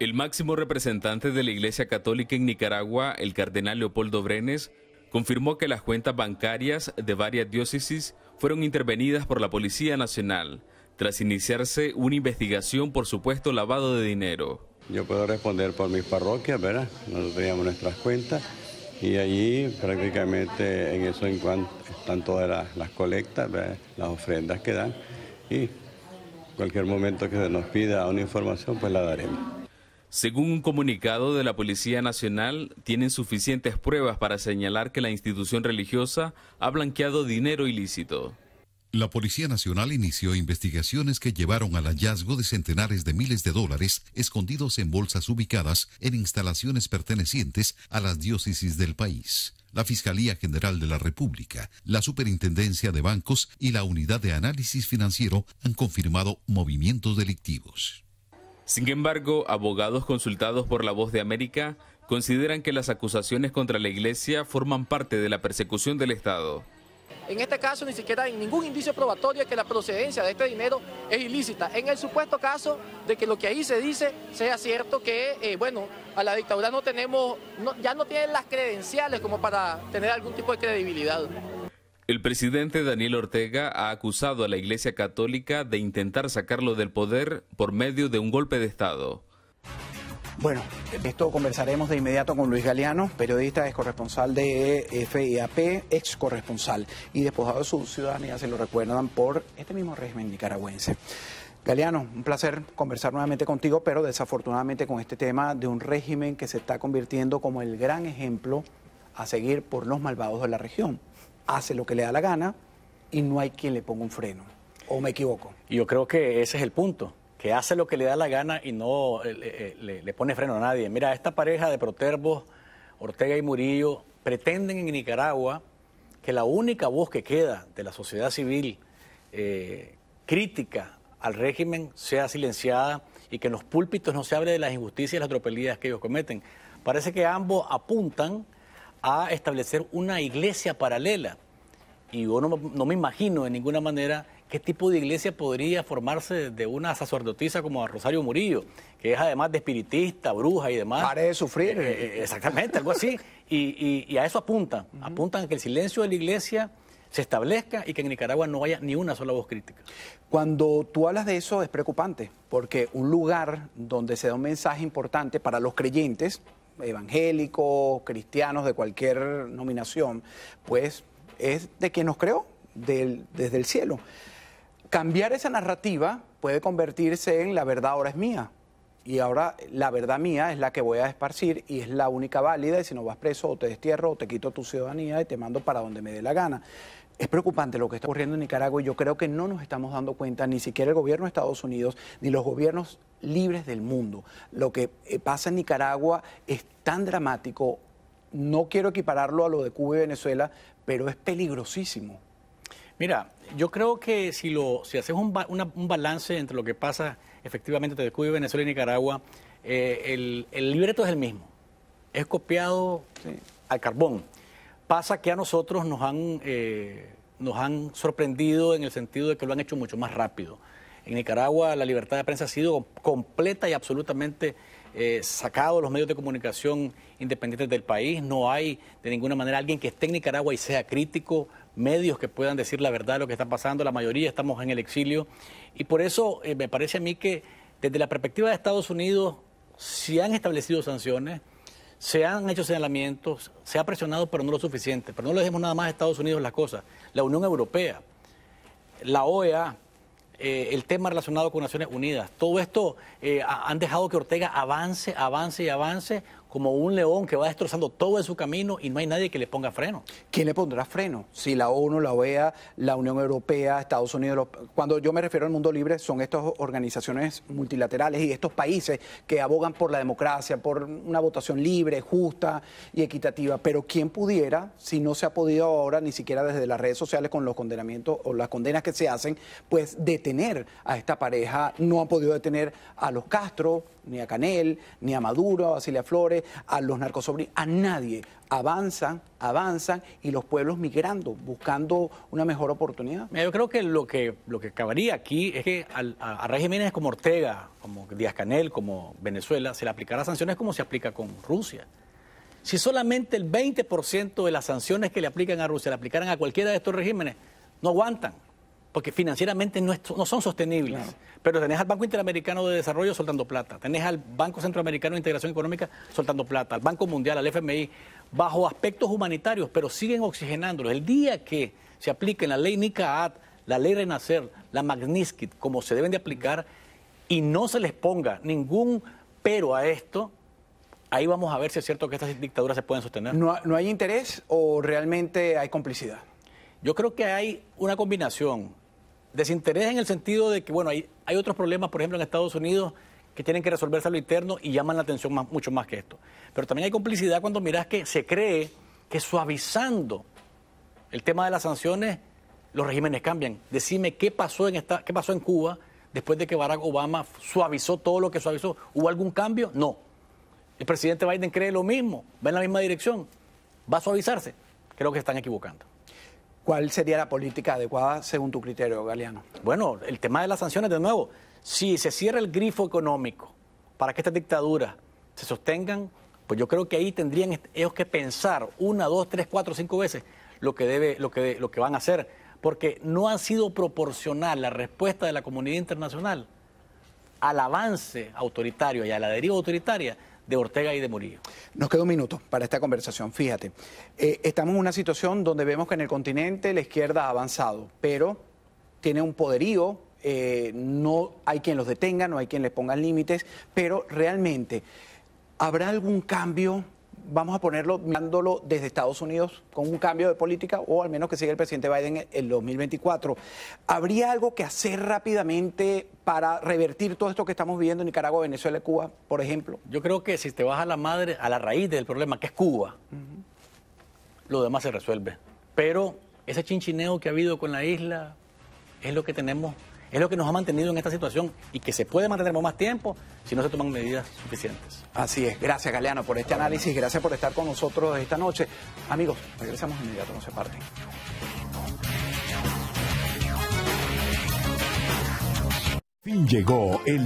El máximo representante de la Iglesia Católica en Nicaragua, el cardenal Leopoldo Brenes, confirmó que las cuentas bancarias de varias diócesis fueron intervenidas por la Policía Nacional, tras iniciarse una investigación por supuesto lavado de dinero. Yo puedo responder por mis parroquias, ¿verdad? Nosotros teníamos nuestras cuentas y allí prácticamente en eso en cuanto están todas las, colectas, las ofrendas que dan y cualquier momento que se nos pida una información pues la daremos. Según un comunicado de la Policía Nacional, tienen suficientes pruebas para señalar que la institución religiosa ha blanqueado dinero ilícito. La Policía Nacional inició investigaciones que llevaron al hallazgo de centenares de miles de dólares escondidos en bolsas ubicadas en instalaciones pertenecientes a las diócesis del país. La Fiscalía General de la República, la Superintendencia de Bancos y la Unidad de Análisis Financiero han confirmado movimientos delictivos. Sin embargo, abogados consultados por La Voz de América consideran que las acusaciones contra la Iglesia forman parte de la persecución del Estado. En este caso ni siquiera hay ningún indicio probatorio de que la procedencia de este dinero es ilícita. En el supuesto caso de que lo que ahí se dice sea cierto que, eh, bueno, a la dictadura no tenemos, ya no tienen las credenciales como para tener algún tipo de credibilidad. El presidente Daniel Ortega ha acusado a la Iglesia Católica de intentar sacarlo del poder por medio de un golpe de Estado. Bueno, esto conversaremos de inmediato con Luis Galeano, periodista, ex corresponsal de FIAP, ex corresponsal y despojado de su ciudadanía, se lo recuerdan por este mismo régimen nicaragüense. Galeano, un placer conversar nuevamente contigo, pero desafortunadamente con este tema de un régimen que se está convirtiendo como el gran ejemplo a seguir por los malvados de la región hace lo que le da la gana y no hay quien le ponga un freno. ¿O me equivoco? Yo creo que ese es el punto, que hace lo que le da la gana y no eh, eh, le, pone freno a nadie. Mira, esta pareja de Protervos, Ortega y Murillo, pretenden en Nicaragua que la única voz que queda de la sociedad civil eh, crítica al régimen sea silenciada y que en los púlpitos no se hable de las injusticias y las tropelías que ellos cometen. Parece que ambos apuntan a establecer una iglesia paralela. Y yo no, me imagino de ninguna manera ¿qué tipo de iglesia podría formarse de una sacerdotisa como Rosario Murillo, que es además de espiritista, bruja y demás? Pare de sufrir. Eh, eh, eh, exactamente, algo así. Y, a eso apunta. apuntan a que el silencio de la iglesia se establezca y que en Nicaragua no haya ni una sola voz crítica. Cuando tú hablas de eso es preocupante, porque un lugar donde se da un mensaje importante para los creyentes, evangélicos, cristianos de cualquier nominación, pues es de quien nos creó, desde el cielo. Cambiar esa narrativa puede convertirse en la verdad ahora es mía. Y ahora la verdad mía es la que voy a esparcir y es la única válida y si no vas preso o te destierro o te quito tu ciudadanía y te mando para donde me dé la gana. Es preocupante lo que está ocurriendo en Nicaragua y yo creo que no nos estamos dando cuenta, ni siquiera el gobierno de Estados Unidos, ni los gobiernos libres del mundo. Lo que eh, pasa en Nicaragua es tan dramático, no quiero equipararlo a lo de Cuba y Venezuela, pero es peligrosísimo. Mira, yo creo que si, lo, si haces un, balance entre lo que pasa efectivamente entre Cuba, y Venezuela y Nicaragua, eh, el, libreto es el mismo. Es copiado al carbón. Pasa que a nosotros eh, nos han sorprendido en el sentido de que lo han hecho mucho más rápido. En Nicaragua la libertad de prensa ha sido completa y absolutamente eh, sacado de los medios de comunicación independientes del país. No hay de ninguna manera alguien que esté en Nicaragua y sea crítico, medios que puedan decir la verdad de lo que está pasando. La mayoría estamos en el exilio. Y por eso eh, me parece a mí que desde la perspectiva de Estados Unidos se han establecido sanciones, se han hecho señalamientos, se ha presionado, pero no lo suficiente. Pero no le dejemos nada más a Estados Unidos las cosas. La Unión Europea, la OEA, eh, el tema relacionado con Naciones Unidas. Todo esto eh, han dejado que Ortega avance, avance y avance como un león que va destrozando todo en su camino y no hay nadie que le ponga freno. ¿Quién le pondrá freno? Si la ONU, la OEA, la Unión Europea, Estados Unidos, cuando yo me refiero al mundo libre, son estas organizaciones multilaterales y estos países que abogan por la democracia, por una votación libre, justa y equitativa. Pero ¿quién pudiera, si no se ha podido ahora, ni siquiera desde las redes sociales con los condenamientos o las condenas que se hacen, pues detener a esta pareja? No han podido detener a los Castro, ni a Canel, ni a Maduro, a Cecilia Flores a los narcosobrinos, a nadie. Avanzan, avanzan y los pueblos migrando, buscando una mejor oportunidad. Yo creo que lo que, lo que acabaría aquí es que a, regímenes como Ortega, como Díaz Canel, como Venezuela, se le aplicará sanciones como se aplica con Rusia. Si solamente el 20% de las sanciones que le aplican a Rusia le aplicaran a cualquiera de estos regímenes, no aguantan porque financieramente no, son sostenibles. Pero tenés al Banco Interamericano de Desarrollo soltando plata, tenés al Banco Centroamericano de Integración Económica soltando plata, al Banco Mundial, al FMI, bajo aspectos humanitarios, pero siguen oxigenándolos. El día que se aplique la ley NICAAT, la ley Renacer, la Magnitsky, como se deben de aplicar, y no se les ponga ningún pero a esto, ahí vamos a ver si es cierto que estas dictaduras se pueden sostener. no hay interés o realmente hay complicidad? Yo creo que hay una combinación Desinterés en el sentido de que, bueno, hay, otros problemas, por ejemplo, en Estados Unidos que tienen que resolverse a lo interno y llaman la atención mucho más que esto. Pero también hay complicidad cuando miras que se cree que suavizando el tema de las sanciones, los regímenes cambian. Decime qué pasó en esta, qué pasó en Cuba después de que Barack Obama suavizó todo lo que suavizó. ¿Hubo algún cambio? No. El presidente Biden cree lo mismo, va en la misma dirección. ¿Va a suavizarse? Creo que están equivocando. ¿Cuál sería la política adecuada según tu criterio, Galeano? Bueno, el tema de las sanciones, de nuevo, si se cierra el grifo económico para que estas dictaduras se sostengan, pues yo creo que ahí tendrían ellos que pensar una, dos, tres, cuatro, cinco veces lo que, debe, lo que, lo que van a hacer, porque no ha sido proporcional la respuesta de la comunidad internacional al avance autoritario y a la deriva autoritaria de Ortega y de Murillo. Nos queda un minuto para esta conversación. Fíjate, eh, estamos en una situación donde vemos que en el continente la izquierda ha avanzado, pero tiene un poderío eh, no hay quien los detenga, no hay quien les ponga límites, pero realmente, ¿habrá algún cambio vamos a ponerlo mirándolo desde Estados Unidos con un cambio de política o al menos que siga el presidente Biden en el 2024. ¿Habría algo que hacer rápidamente para revertir todo esto que estamos viviendo en Nicaragua, Venezuela y Cuba, por ejemplo? Yo creo que si te vas a la madre, a la raíz del problema, que es Cuba, lo demás se resuelve. Pero ese chinchineo que ha habido con la isla es lo que tenemos es lo que nos ha mantenido en esta situación y que se puede mantener más tiempo si no se toman medidas suficientes. Así es. Gracias, Galeano, por este análisis. Gracias por estar con nosotros esta noche. Amigos, regresamos inmediato, no se parten. Fin llegó el